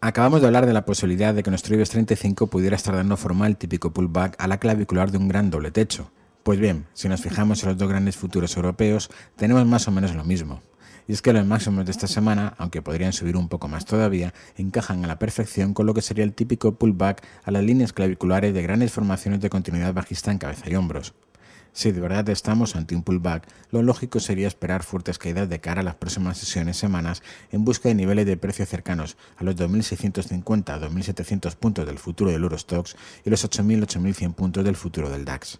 Acabamos de hablar de la posibilidad de que nuestro IBEX 35 pudiera estar dando forma al típico pullback a la clavicular de un gran doble techo. Pues bien, si nos fijamos en los dos grandes futuros europeos, tenemos más o menos lo mismo. Y es que los máximos de esta semana, aunque podrían subir un poco más todavía, encajan a la perfección con lo que sería el típico pullback a las líneas claviculares de grandes formaciones de continuidad bajista en cabeza y hombros. Si de verdad estamos ante un pullback, lo lógico sería esperar fuertes caídas de cara a las próximas sesiones semanas en busca de niveles de precio cercanos a los 2.650-2.700 puntos del futuro del Eurostox y los 8.000-8.100 puntos del futuro del DAX.